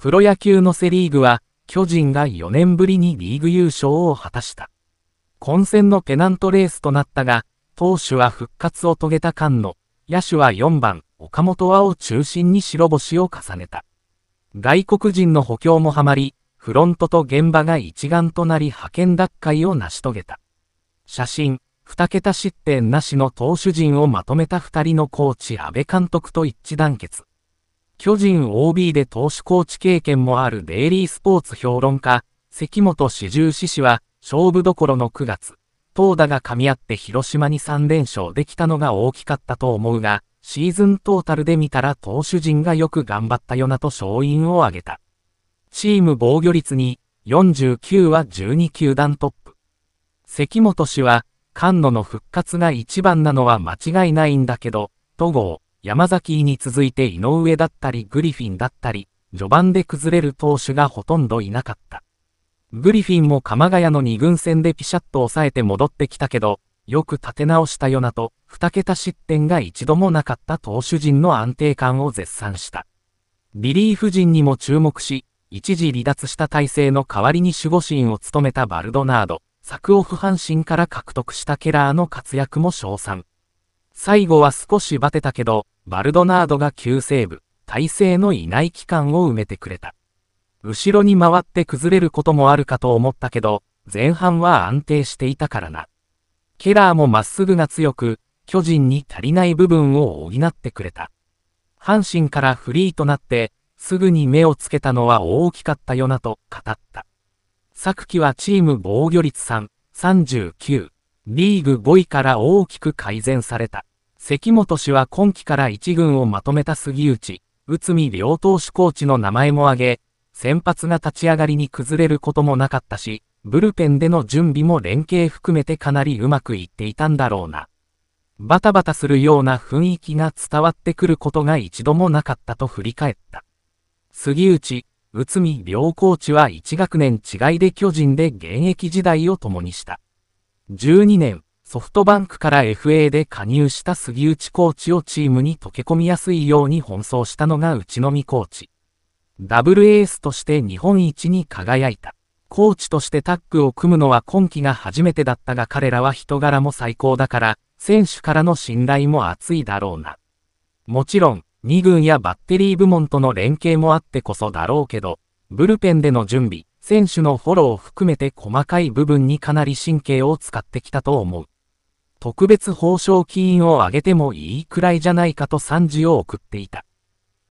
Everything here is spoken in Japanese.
プロ野球のセ・リーグは、巨人が4年ぶりにリーグ優勝を果たした。混戦のペナントレースとなったが、投手は復活を遂げた間の、野手は4番、岡本和を中心に白星を重ねた。外国人の補強もはまり、フロントと現場が一丸となり派遣奪回を成し遂げた。写真、2桁失点なしの投手陣をまとめた2人のコーチ安倍監督と一致団結。巨人 OB で投手コーチ経験もあるデイリースポーツ評論家、関本四十四氏は、勝負どころの9月、投打が噛み合って広島に3連勝できたのが大きかったと思うが、シーズントータルで見たら投手陣がよく頑張ったよなと勝因を挙げた。チーム防御率に49は12球団トップ。関本氏は、菅野の復活が一番なのは間違いないんだけど、戸郷、山崎に続いて井上だったりグリフィンだったり、序盤で崩れる投手がほとんどいなかった。グリフィンも鎌ヶ谷の2軍戦でピシャッと抑えて戻ってきたけど、よく立て直したよなと、2桁失点が一度もなかった投手陣の安定感を絶賛した。リリーフ陣にも注目し、一時離脱した体制の代わりに守護神を務めたバルドナード、作オフ阪神から獲得したケラーの活躍も称賛。最後は少しバテたけど、バルドナードが急セーブ、体勢のいない期間を埋めてくれた。後ろに回って崩れることもあるかと思ったけど、前半は安定していたからな。ケラーもまっすぐが強く、巨人に足りない部分を補ってくれた。阪神からフリーとなって、すぐに目をつけたのは大きかったよなと語った。昨季はチーム防御率3、39、リーグ5位から大きく改善された。関本氏は今季から1軍をまとめた杉内、内海両投手コーチの名前も挙げ、先発が立ち上がりに崩れることもなかったし、ブルペンでの準備も連携含めてかなりうまくいっていたんだろうな。バタバタするような雰囲気が伝わってくることが一度もなかったと振り返った。杉内、内海両コーチは1学年違いで巨人で現役時代を共にした。1 2年、ソフトバンクから FA で加入した杉内コーチをチームに溶け込みやすいように奔走したのが内美コーチ。ダブルエースとして日本一に輝いた。コーチとしてタッグを組むのは今季が初めてだったが彼らは人柄も最高だから、選手からの信頼も厚いだろうな。もちろん、2軍やバッテリー部門との連携もあってこそだろうけど、ブルペンでの準備、選手のフォローを含めて細かい部分にかなり神経を使ってきたと思う。特別報奨金を上げてもいいくらいじゃないかと賛辞を送っていた。